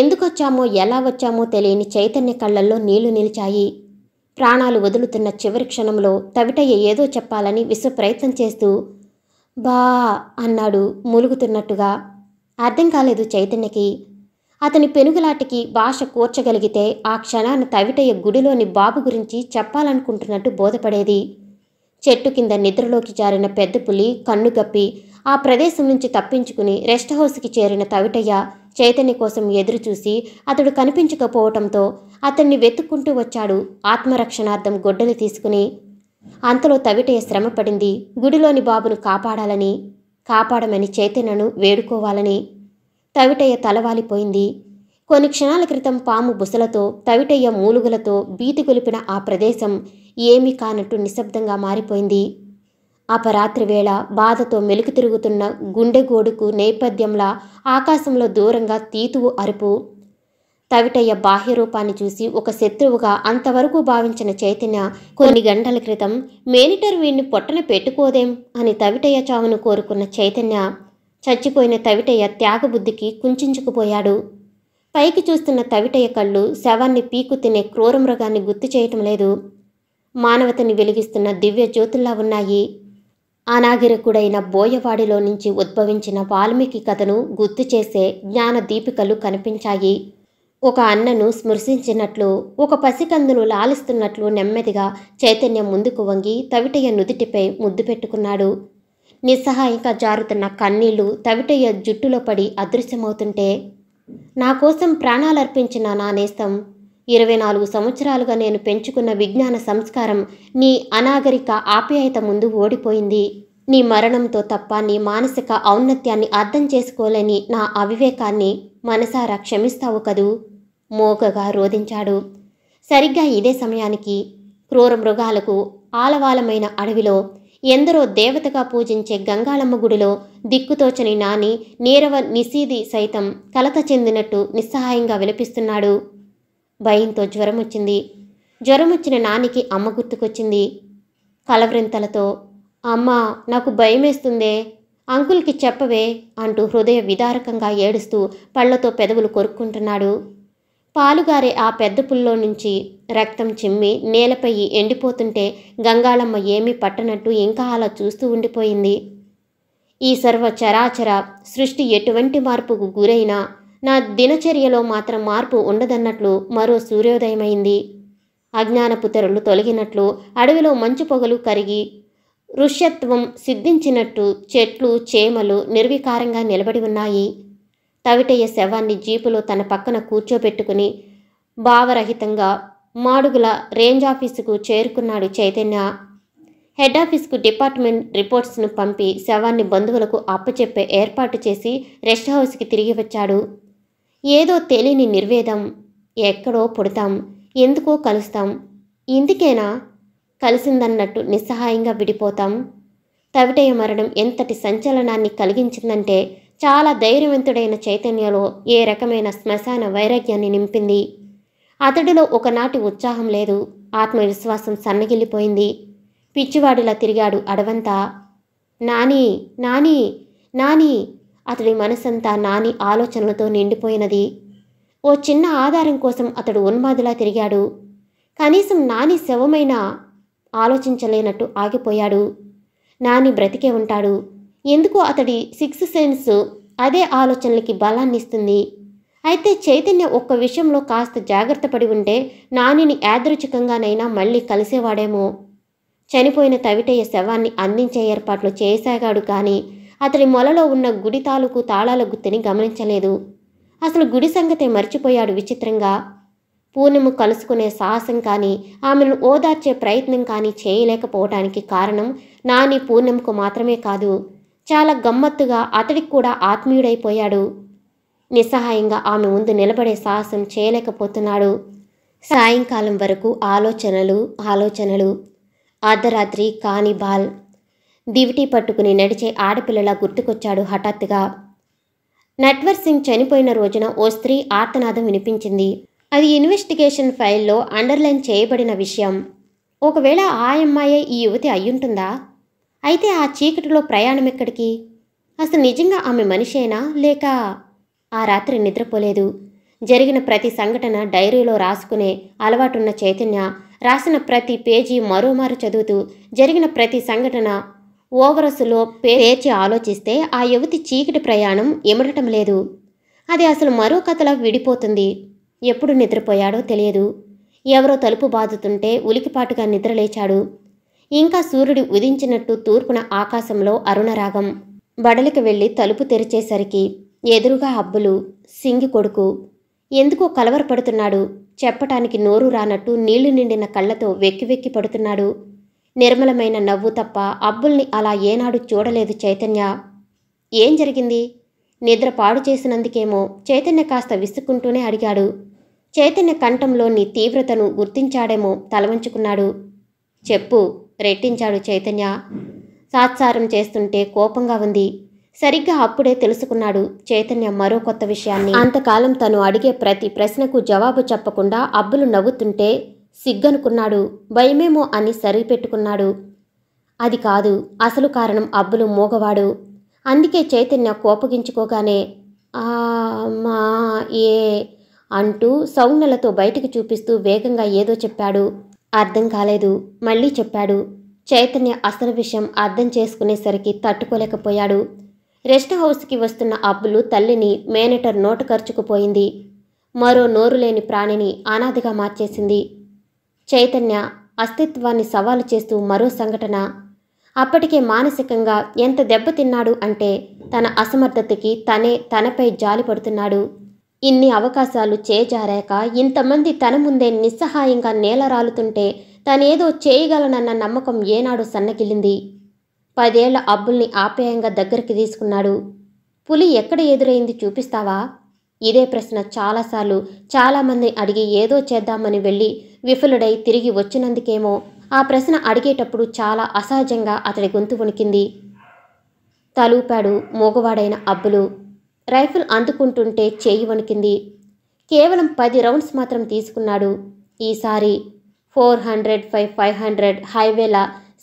ఎందుకొచ్చామో ఎలా వచ్చామో తెలియని చైతన్య కళ్ళల్లో నీళ్లు నిలిచాయి ప్రాణాలు వదులుతున్న చివరి క్షణంలో తవిటయ్య ఏదో చెప్పాలని విశ్వ ప్రయత్నం చేస్తూ బా అన్నాడు మూలుగుతున్నట్టుగా అర్థం కాలేదు చైతన్యకి అతని పెనుగులాటికి భాష కూర్చగలిగితే ఆ క్షణాన్ని తవిటయ్య గుడిలోని బాబు గురించి చెప్పాలనుకుంటున్నట్టు బోధపడేది చెట్టు కింద నిద్రలోకి జారిన పెద్ద పులి కన్ను ఆ ప్రదేశం నుంచి తప్పించుకుని రెస్ట్ హౌస్కి చేరిన తవిటయ్య చైతన్య కోసం ఎదురుచూసి అతడు కనిపించకపోవటంతో అతన్ని వెతుక్కుంటూ వచ్చాడు ఆత్మరక్షణార్థం గొడ్డలు తీసుకుని అంతలో తవిటయ్య శ్రమపడింది గుడిలోని బాబును కాపాడాలని కాపాడమని చైతన్యను వేడుకోవాలని తవిటయ్య తలవాలిపోయింది కొన్ని క్షణాల క్రితం పాము బుసలతో తవిటయ్య మూలుగులతో బీతిగొలిపిన ఆ ప్రదేశం ఏమీ కానట్టు నిశ్శబ్దంగా మారిపోయింది అపరాత్రి వేళ బాధతో మెలుకు తిరుగుతున్న గుండెగోడుకు నేపథ్యంలా ఆకాశంలో దూరంగా తీతువు అరుపు తవిటయ్య బాహ్య రూపాన్ని చూసి ఒక శత్రువుగా అంతవరకు భావించిన చైతన్య కొన్ని గంటల క్రితం మేనిటర్ వీణ్ణి పొట్టన పెట్టుకోదేం అని తవిటయ్య చావును కోరుకున్న చైతన్య చచ్చిపోయిన తవిటయ్య త్యాగబుద్ధికి కుంచుకుపోయాడు పైకి చూస్తున్న తవిటయ్య కళ్ళు శవాన్ని పీకు తినే క్రూరమృగాన్ని గుర్తు చేయటం లేదు మానవతని వెలిగిస్తున్న దివ్య జ్యోతుల్లా ఉన్నాయి అనాగిరకుడైన బోయవాడిలో నుంచి ఉద్భవించిన వాల్మీకి కథను గుర్తు చేసే జ్ఞాన దీపికలు కనిపించాయి ఒక అన్నను స్మృశించినట్లు ఒక పసికందును లాలిస్తున్నట్లు నెమ్మదిగా చైతన్యం ముందుకు వంగి తవిటయ్య నుదుటిపై ముద్దు పెట్టుకున్నాడు నిస్సహాయంగా జారుతున్న కన్నీళ్లు తవిటయ్య జుట్టులో పడి అదృశ్యమవుతుంటే నా కోసం ప్రాణాలర్పించిన నా నేస్తం ఇరవై నాలుగు సంవత్సరాలుగా నేను పెంచుకున్న విజ్ఞాన సంస్కారం నీ అనాగరిక ఆప్యాయత ముందు ఓడిపోయింది నీ మరణంతో తప్ప నీ మానసిక ఔన్నత్యాన్ని అర్థం చేసుకోలేని నా అవివేకాన్ని మనసారా క్షమిస్తావు కదూ మోకగా రోధించాడు సరిగ్గా ఇదే సమయానికి క్రూర మృగాలకు ఆలవాలమైన అడవిలో ఎందరో దేవతగా పూజించే గంగాళమ్మ గుడిలో దిక్కుతోచని నాని నీరవ నిసీది సైతం కలత చెందినట్టు నిస్సహాయంగా విలపిస్తున్నాడు భయంతో జ్వరం వచ్చింది జ్వరం వచ్చిన నానికి అమ్మ గుర్తుకొచ్చింది కలవరింతలతో అమ్మ నాకు భయమేస్తుందే అంకుల్కి చెప్పవే అంటూ హృదయ విదారకంగా ఏడుస్తూ పళ్లతో పెదవులు కొరుక్కుంటున్నాడు పాలుగారే ఆ పెద్ద పుల్లో నుంచి రక్తం చిమ్మి నేలపై ఎండిపోతుంటే గంగాళమ్మ ఏమీ పట్టనట్టు ఇంకా అలా చూస్తూ ఉండిపోయింది ఈ సర్వ చరాచర సృష్టి ఎటువంటి మార్పుకు గురైనా నా దినచర్యలో మాత్రం మార్పు ఉండదన్నట్లు మరో సూర్యోదయమైంది అజ్ఞానపు తెరలు తొలగినట్లు అడవిలో మంచు పొగలు కరిగి ఋష్యత్వం సిద్ధించినట్టు చెట్లు చేమలు నిర్వికారంగా నిలబడి ఉన్నాయి తవిటయ్య శవాన్ని జీపులో తన పక్కన కూర్చోబెట్టుకుని భావరహితంగా మాడుగుల రేంజ్ ఆఫీసుకు చేరుకున్నాడు చైతన్య హెడ్ ఆఫీస్కు డిపార్ట్మెంట్ రిపోర్ట్స్ను పంపి శవాన్ని బంధువులకు అప్పచెప్పే ఏర్పాటు చేసి రెస్ట్ హౌస్కి తిరిగి వచ్చాడు ఏదో తెలియని నిర్వేదం ఎక్కడో పుడతాం ఎందుకో కలుస్తాం ఇందుకేనా కలిసిందన్నట్టు నిస్సహాయంగా విడిపోతాం తవిటయ్య మరణం ఎంతటి సంచలనాన్ని కలిగించిందంటే చాలా ధైర్యవంతుడైన చైతన్యలో ఏ రకమైన శ్మశాన వైరాగ్యాన్ని నింపింది అతడిలో ఒకనాటి ఉత్సాహం లేదు ఆత్మవిశ్వాసం సన్నగిల్లిపోయింది పిచ్చివాడిలా తిరిగాడు అడవంతా నాని నాని నాని అతడి మనసంతా నాని ఆలోచనలతో నిండిపోయినది ఓ చిన్న ఆధారం కోసం అతడు ఉన్మాదిలా తిరిగాడు కనీసం నాని శవమైనా ఆలోచించలేనట్టు ఆగిపోయాడు నాని బ్రతికే ఉంటాడు ఎందుకు అతడి సిక్స్ సెన్స్ అదే ఆలోచనలకి బలాన్నిస్తుంది అయితే చైతన్య ఒక్క విషయంలో కాస్త జాగ్రత్త పడి ఉంటే నానిని యాదృచ్ఛికంగానైనా మళ్ళీ కలిసేవాడేమో చనిపోయిన తవిటయ్య శవాన్ని అందించే ఏర్పాట్లు చేసాగాడు కానీ అతడి మొలలో ఉన్న గుడి తాలూకు తాళాల గుత్తిని గమనించలేదు అసలు గుడి సంగతే మర్చిపోయాడు విచిత్రంగా పూర్ణిమ కలుసుకునే సాహసం కానీ ఆమెను ఓదార్చే ప్రయత్నం కానీ చేయలేకపోవటానికి కారణం నాని పూర్ణిమకు మాత్రమే కాదు చాలా గమ్మత్తుగా అతడికి కూడా ఆత్మీయుడైపోయాడు నిస్సహాయంగా ఆమె ముందు నిలబడే సాహసం చేయలేకపోతున్నాడు సాయంకాలం వరకు ఆలోచనలు ఆలోచనలు అర్ధరాత్రి కానిబాల్ దివిటీ పట్టుకుని నడిచే ఆడపిల్లలా గుర్తుకొచ్చాడు హఠాత్తుగా నట్వర్ సింగ్ చనిపోయిన రోజున ఓ స్త్రీ ఆర్తనాదం వినిపించింది అది ఇన్వెస్టిగేషన్ ఫైల్లో అండర్లైన్ చేయబడిన విషయం ఒకవేళ ఆ అమ్మాయే ఈ యువతి అయ్యుంటుందా అయితే ఆ చీకటిలో ప్రయాణం ఎక్కడికి అసలు నిజంగా ఆమె మనిషేనా లేక ఆ రాత్రి నిద్రపోలేదు జరిగిన ప్రతి సంఘటన డైరీలో రాసుకునే అలవాటున్న చైతన్య రాసిన ప్రతి పేజీ మరోమారు చదువుతూ జరిగిన ప్రతి సంఘటన ఓవరసులో పేర్చి ఆలోచిస్తే ఆ యువతి చీకటి ప్రయాణం ఎమడటం లేదు అది అసలు మరో కథలో విడిపోతుంది ఎప్పుడు నిద్రపోయాడో తెలియదు ఎవరో తలుపు బాదుతుంటే ఉలికిపాటుగా నిద్రలేచాడు ఇంకా సూర్యుడు ఉదించినట్టు తూర్పున ఆకాశంలో అరుణరాగం బడలికి వెళ్ళి తలుపు తెరిచేసరికి ఎదురుగా అబ్బులు సింగి కొడుకు ఎందుకో కలవరపడుతున్నాడు చెప్పటానికి నోరు రానట్టు నీళ్లు నిండిన కళ్ళతో వెక్కి వెక్కి పడుతున్నాడు నిర్మలమైన నవ్వు తప్ప అబ్బుల్ని అలా ఏనాడు చూడలేదు చైతన్య ఏం జరిగింది నిద్ర పాడు చేసినందుకేమో చైతన్య కాస్త విసుక్కుంటూనే అడిగాడు చైతన్య కంఠంలోని తీవ్రతను గుర్తించాడేమో తలవంచుకున్నాడు చెప్పు రెట్టించాడు చైతన్య సాత్సారం చేస్తుంటే కోపంగా ఉంది సరిగ్గా అప్పుడే తెలుసుకున్నాడు చైతన్య మరో కొత్త విషయాన్ని అంతకాలం తను అడిగే ప్రతి ప్రశ్నకు జవాబు చెప్పకుండా అబ్బులు నవ్వుతుంటే సిగ్గనుకున్నాడు భయమేమో అని సరిపెట్టుకున్నాడు అది కాదు అసలు కారణం అబ్బులు మూగవాడు అందుకే చైతన్య కోపగించుకోగానే ఆ మా ఏ అంటూ సౌండ్లతో బయటికి చూపిస్తూ వేగంగా ఏదో చెప్పాడు అర్థం కాలేదు మళ్ళీ చెప్పాడు చైతన్య అసలు విషయం అర్థం చేసుకునేసరికి తట్టుకోలేకపోయాడు రెస్ట్ హౌస్కి వస్తున్న అబ్బులు తల్లిని మేనేటర్ నోటు ఖర్చుకుపోయింది మరో నోరు లేని ప్రాణిని అనాథగా మార్చేసింది చైతన్య అస్తిత్వాన్ని సవాలు చేస్తూ మరో సంఘటన అప్పటికే మానసికంగా ఎంత దెబ్బతిన్నాడు అంటే తన అసమర్థతకి తనే తనపై జాలి పడుతున్నాడు ఇన్ని అవకాశాలు చేజారాక ఇంతమంది తన ముందే నిస్సహాయంగా నేలరాలుతుంటే తనేదో చేయగలనన్న నమ్మకం ఏనాడో సన్నగిల్లింది పదేళ్ల అబ్బుల్ని ఆప్యాయంగా దగ్గరికి తీసుకున్నాడు పులి ఎక్కడ ఎదురైంది చూపిస్తావా ఇదే ప్రశ్న చాలాసార్లు చాలామంది అడిగి ఏదో చేద్దామని వెళ్ళి విఫలుడై తిరిగి వచ్చినందుకేమో ఆ ప్రశ్న అడిగేటప్పుడు చాలా అసహజంగా అతడి గొంతు వణికింది తలూపాడు మూగవాడైన అబ్బులు రైఫిల్ అందుకుంటుంటే చేయి వణికింది కేవలం పది రౌండ్స్ మాత్రం తీసుకున్నాడు ఈసారి four hundred five five hundred హైవేల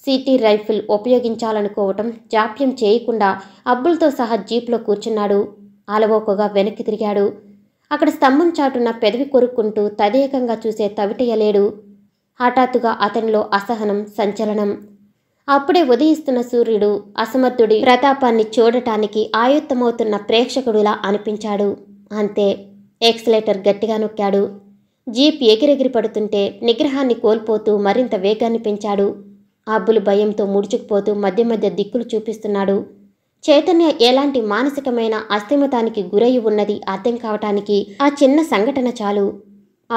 సిటీ రైఫిల్ ఉపయోగించాలనుకోవటం జాప్యం చేయకుండా అబ్బులతో సహా జీప్లో కూర్చున్నాడు అలవోకగా వెనక్కి తిరిగాడు అక్కడ స్తంభం చాటున పెదవి కొరుక్కుంటూ తదేకంగా చూసే తవిటయ్యలేడు హఠాత్తుగా అతనిలో అసహనం సంచలనం అప్పుడే ఉదయిస్తున్న సూర్యుడు అసమర్థుడి ప్రతాపాన్ని చూడటానికి ఆయుత్తమవుతున్న ప్రేక్షకుడిలా అనిపించాడు అంతే ఎక్సలేటర్ గట్టిగా నొక్కాడు జీప్ ఎగిరెగిరి పడుతుంటే నిగ్రహాన్ని కోల్పోతూ మరింత వేగాన్ని పెంచాడు అబ్బులు భయంతో ముడుచుకుపోతూ మధ్య మధ్య దిక్కులు చూపిస్తున్నాడు చైతన్య ఎలాంటి మానసికమైన అస్థిమతానికి గురై ఉన్నది అర్థం కావటానికి ఆ చిన్న సంఘటన చాలు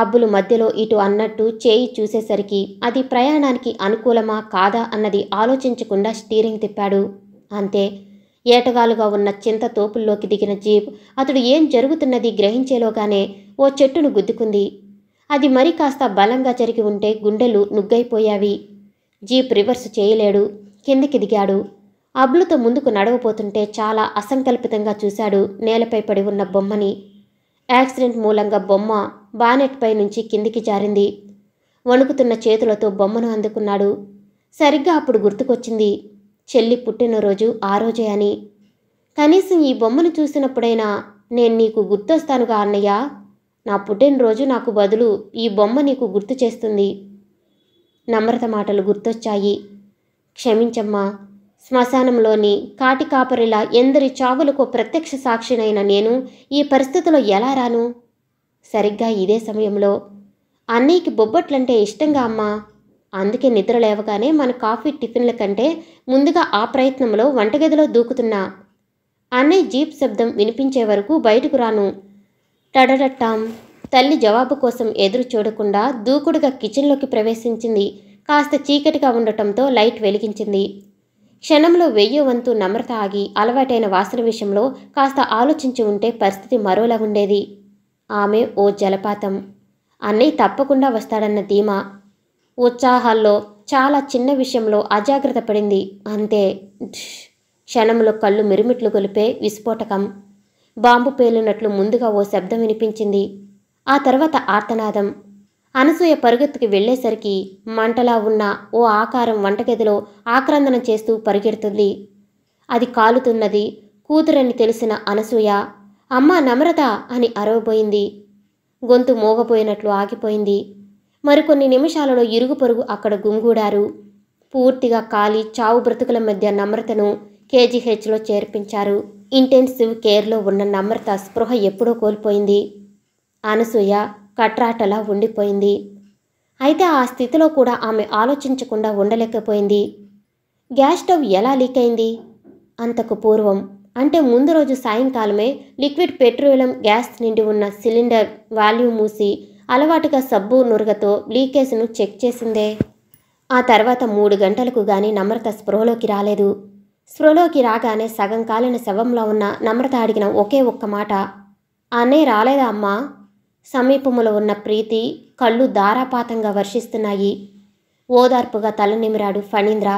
అబ్బులు మధ్యలో ఇటు అన్నట్టు చేయి చూసేసరికి అది ప్రయాణానికి అనుకూలమా కాదా అన్నది ఆలోచించకుండా స్టీరింగ్ తిప్పాడు అంతే ఏటగాలుగా ఉన్న చింత తోపుల్లోకి దిగిన జీప్ అతడు ఏం జరుగుతున్నది గ్రహించేలోగానే ఓ చెట్టును గుద్దుకుంది అది మరి కాస్త బలంగా జరిగి ఉంటే గుండెలు నుగ్గైపోయావి జీప్ రివర్స్ చేయలేడు కిందికి దిగాడు అబ్లుతో ముందుకు నడవబోతుంటే చాలా అసంకల్పితంగా చూశాడు నేలపై పడి ఉన్న బొమ్మని యాక్సిడెంట్ మూలంగా బొమ్మ బానెట్పై నుంచి కిందికి జారింది వణుకుతున్న చేతులతో బొమ్మను అందుకున్నాడు సరిగ్గా అప్పుడు గుర్తుకొచ్చింది చెల్లి పుట్టినరోజు ఆ రోజే అని కనీసం ఈ బొమ్మను చూసినప్పుడైనా నేను నీకు గుర్తొస్తానుగా అన్నయ్య నా పుట్టినరోజు నాకు బదులు ఈ బొమ్మ నీకు గుర్తు చేస్తుంది నమ్రత మాటలు గుర్తొచ్చాయి క్షమించమ్మా శ్మశానంలోని కాటికాపరిలా ఎందరి చావులకు ప్రత్యక్ష సాక్షినైన నేను ఈ పరిస్థితిలో ఎలా రాను సరిగ్గా ఇదే సమయంలో అన్నయ్యకి బొబ్బట్లంటే ఇష్టంగా అమ్మా అందుకే నిద్ర లేవగానే మన కాఫీ టిఫిన్ల కంటే ముందుగా ఆ ప్రయత్నంలో వంటగదిలో దూకుతున్నా అన్నయ్య జీప్ శబ్దం వినిపించే వరకు బయటకు రాను టడటట్టాం తల్లి జవాబు కోసం ఎదురు చూడకుండా దూకుడుగా కిచెన్లోకి ప్రవేశించింది కాస్త చీకటిగా ఉండటంతో లైట్ వెలిగించింది క్షణంలో వెయ్యి వంతు నమ్రత ఆగి అలవాటైన వాసన విషయంలో కాస్త ఆలోచించి ఉంటే పరిస్థితి మరోలా ఉండేది ఆమె ఓ జలపాతం అన్నయ్య తప్పకుండా వస్తాడన్న ధీమా ఉత్సాహాల్లో చాలా చిన్న విషయంలో అజాగ్రత్త పడింది అంతే క్షణంలో కళ్ళు మిరుమిట్లు గొలిపే విస్ఫోటకం బాంబు పేలినట్లు ముందుగా ఓ శబ్దం వినిపించింది ఆ తర్వాత ఆర్తనాదం అనసూయ పరుగెత్తుకి వెళ్లేసరికి మంటలా ఉన్న ఓ ఆకారం వంటగదిలో ఆక్రందన చేస్తూ పరిగెడుతుంది అది కాలుతున్నది కూతురని తెలిసిన అనసూయ అమ్మా నమ్రత అని అరవబోయింది గొంతు మోగపోయినట్లు ఆగిపోయింది మరికొన్ని నిమిషాలలో ఇరుగు పొరుగు అక్కడ గుంగూడారు పూర్తిగా కాలి చావు బ్రతుకుల మధ్య నమ్రతను కేజీహెచ్లో చేర్పించారు ఇంటెన్సివ్ కేర్లో ఉన్న నమ్రత స్పృహ ఎప్పుడో కోల్పోయింది అనసూయ కట్రాటలా ఉండిపోయింది అయితే ఆ స్థితిలో కూడా ఆమె ఆలోచించకుండా ఉండలేకపోయింది గ్యాస్ స్టవ్ ఎలా లీక్ అయింది అంతకు పూర్వం అంటే ముందు రోజు సాయంకాలమే లిక్విడ్ పెట్రోలియం గ్యాస్ నిండి ఉన్న సిలిండర్ వాల్యూమ్ మూసి అలవాటుగా సబ్బు నురగతో లీకేజ్ను చెక్ చేసిందే ఆ తర్వాత మూడు గంటలకు గాని నమ్రత స్పృహలోకి రాలేదు స్పృహలోకి రాగానే సగం కాలిన శవంలో ఉన్న నమ్రత అడిగిన ఒకే ఒక్క మాట అన్నయ్య రాలేదా అమ్మా సమీపములో ఉన్న ప్రీతి కళ్ళు దారాపాతంగా వర్షిస్తున్నాయి ఓదార్పుగా తల నిమిరాడు ఫణీంద్ర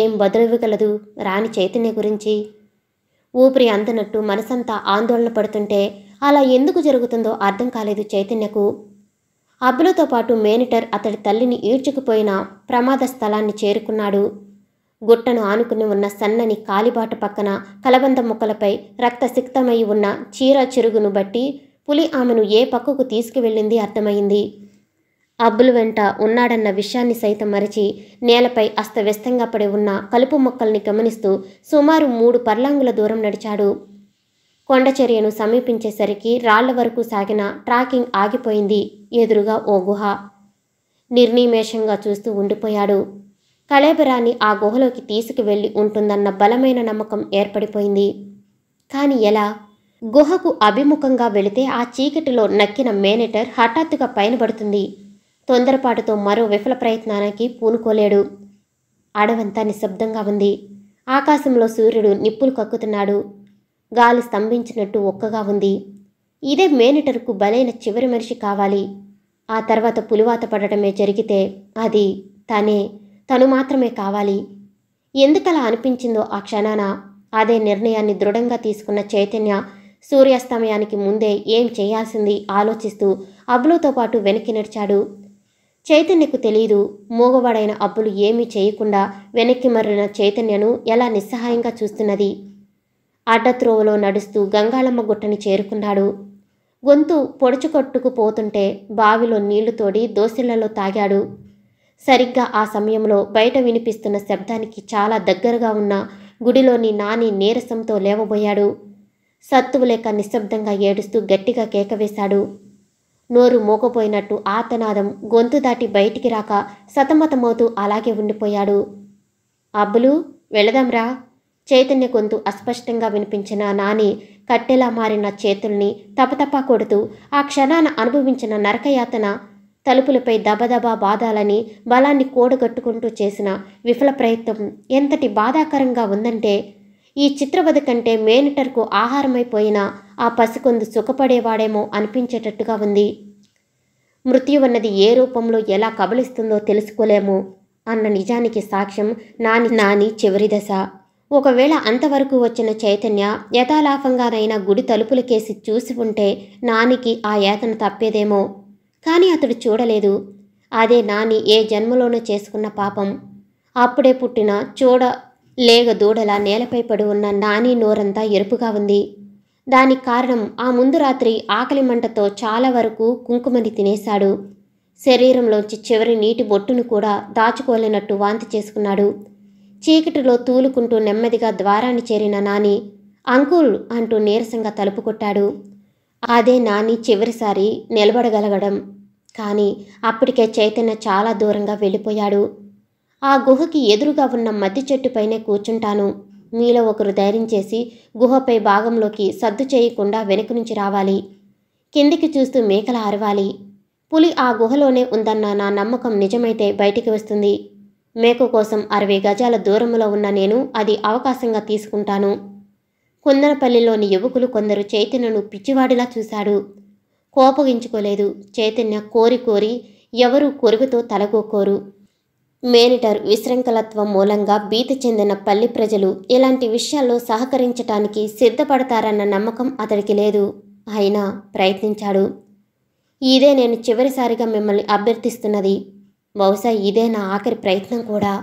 ఏం బదులువిగలదు రాణి చైతన్య గురించి ఊపిరి అందనట్టు మనసంతా ఆందోళన పడుతుంటే అలా ఎందుకు జరుగుతుందో అర్థం కాలేదు చైతన్యకు అబ్బులతో పాటు మేనిటర్ అతడి తల్లిని ఈడ్చుకుపోయిన ప్రమాద స్థలాన్ని చేరుకున్నాడు గుట్టను ఆనుకుని ఉన్న సన్నని కాలిబాట పక్కన కలబంద ముక్కలపై రక్తసిక్తమై ఉన్న చీర చిరుగును బట్టి పులి ఆమెను ఏ పక్కకు తీసుకువెళ్ళింది అర్థమైంది అబ్బులు వెంట ఉన్నాడన్న విషయాన్ని సైతం మరచి నేలపై అస్తవ్యస్తంగా పడి ఉన్న కలుపు మొక్కల్ని గమనిస్తూ సుమారు మూడు పర్లాంగుల దూరం నడిచాడు కొండచర్యను సమీపించేసరికి రాళ్ల వరకు సాగిన ట్రాకింగ్ ఆగిపోయింది ఎదురుగా ఓ గుహ నిర్నిమేషంగా చూస్తూ ఉండిపోయాడు కళేబరాన్ని ఆ గుహలోకి తీసుకువెళ్ళి ఉంటుందన్న బలమైన నమ్మకం ఏర్పడిపోయింది కానీ ఎలా గుహకు అభిముఖంగా వెళితే ఆ చీకటిలో నక్కిన మేనేటర్ హఠాత్తుగా పైనబడుతుంది తొందరపాటుతో మరో విఫల ప్రయత్నానికి పూనుకోలేడు అడవంతా నిశ్శబ్దంగా ఉంది ఆకాశంలో సూర్యుడు నిప్పులు కక్కుతున్నాడు గాలి స్తంభించినట్టు ఒక్కగా ఉంది ఇదే మేనేటర్కు బలైన చివరి మనిషి కావాలి ఆ తర్వాత పులివాత పడటమే జరిగితే అది తనే తను మాత్రమే కావాలి ఎందుకలా అనిపించిందో ఆ క్షణాన అదే నిర్ణయాన్ని దృఢంగా తీసుకున్న చైతన్య సూర్యాస్తమయానికి ముందే ఏం చేయాల్సింది ఆలోచిస్తూ అబ్బులతో పాటు వెనక్కి నడిచాడు చైతన్యకు తెలియదు మూగవాడైన అబ్బులు ఏమీ చేయకుండా వెనక్కి మరిన చైతన్యను ఎలా నిస్సహాయంగా చూస్తున్నది అడ్డత్రోవలో నడుస్తూ గంగాళమ్మ గుట్టని చేరుకున్నాడు గొంతు పొడుచుకొట్టుకుపోతుంటే బావిలో నీళ్లు తోడి దోశలలో తాగాడు సరిగ్గా ఆ సమయంలో బయట వినిపిస్తున్న శబ్దానికి చాలా దగ్గరగా ఉన్న గుడిలోని నాని నీరసంతో లేవబోయాడు సత్తువు లేక నిశ్శబ్దంగా ఏడుస్తూ గట్టిగా కేకవేశాడు నోరు మూకపోయినట్టు ఆతనాదం గొంతు దాటి బయటికి రాక సతమతమవుతూ అలాగే ఉండిపోయాడు అబ్బులు వెళదాంరా చైతన్య గొంతు అస్పష్టంగా వినిపించిన నాని కట్టెలా మారిన చేతుల్ని తపతపా కొడుతూ ఆ క్షణాన అనుభవించిన నరకయాతన తలుపులపై దబదబా బాధాలని బలాన్ని కూడగట్టుకుంటూ చేసిన విఫల ప్రయత్నం ఎంతటి బాధాకరంగా ఉందంటే ఈ చిత్రవధ కంటే మేనటర్కు ఆహారమైపోయిన ఆ పసికొందు సుఖపడేవాడేమో అనిపించేటట్టుగా ఉంది మృత్యువన్నది ఏ రూపంలో ఎలా కబలిస్తుందో తెలుసుకోలేము అన్న నిజానికి సాక్ష్యం నాని నాని చివరి దశ ఒకవేళ అంతవరకు వచ్చిన చైతన్య యథాలాపంగానైనా గుడి తలుపులకేసి చూసి ఉంటే నానికి ఆ యాతన తప్పేదేమో కానీ అతడు చూడలేదు అదే నాని ఏ జన్మలోనూ చేసుకున్న పాపం అప్పుడే పుట్టిన చూడ లేగ దూడల నేలపై పడి ఉన్న నాని నోరంతా ఎరుపుగా ఉంది దానికి కారణం ఆ ముందు రాత్రి ఆకలి మంటతో చాలా వరకు కుంకుమని తినేశాడు శరీరంలోంచి చివరి నీటి బొట్టును కూడా దాచుకోలేనట్టు వాంతి చేసుకున్నాడు చీకటిలో తూలుకుంటూ నెమ్మదిగా ద్వారాన్ని చేరిన నాని అంకుల్ అంటూ నీరసంగా తలుపు కొట్టాడు అదే నాని చివరిసారి నిలబడగలగడం కానీ అప్పటికే చైతన్య చాలా దూరంగా వెళ్ళిపోయాడు ఆ గుహకి ఎదురుగా ఉన్న మద్ది చెట్టుపైనే కూర్చుంటాను మీలో ఒకరు ధైర్యం చేసి గుహపై భాగంలోకి సద్దు చేయకుండా వెనుక నుంచి రావాలి కిందికి చూస్తూ మేకల అరవాలి పులి ఆ గుహలోనే ఉందన్న నా నమ్మకం నిజమైతే బయటికి వస్తుంది మేక కోసం అరవై గజాల దూరంలో ఉన్న నేను అది అవకాశంగా తీసుకుంటాను కుందనపల్లిలోని యువకులు కొందరు చైతన్యను పిచ్చివాడిలా చూశాడు కోపగించుకోలేదు చైతన్య కోరి కోరి ఎవరూ కొరుగుతో తలగోకోరు మేనిటర్ విశృంఖలత్వం మూలంగా భీతి చెందిన పల్లి ప్రజలు ఇలాంటి విషయాల్లో సహకరించటానికి సిద్ధపడతారన్న నమ్మకం అతడికి లేదు అయినా ప్రయత్నించాడు ఇదే నేను చివరిసారిగా మిమ్మల్ని అభ్యర్థిస్తున్నది బహుశా ఇదే నా ఆఖరి ప్రయత్నం కూడా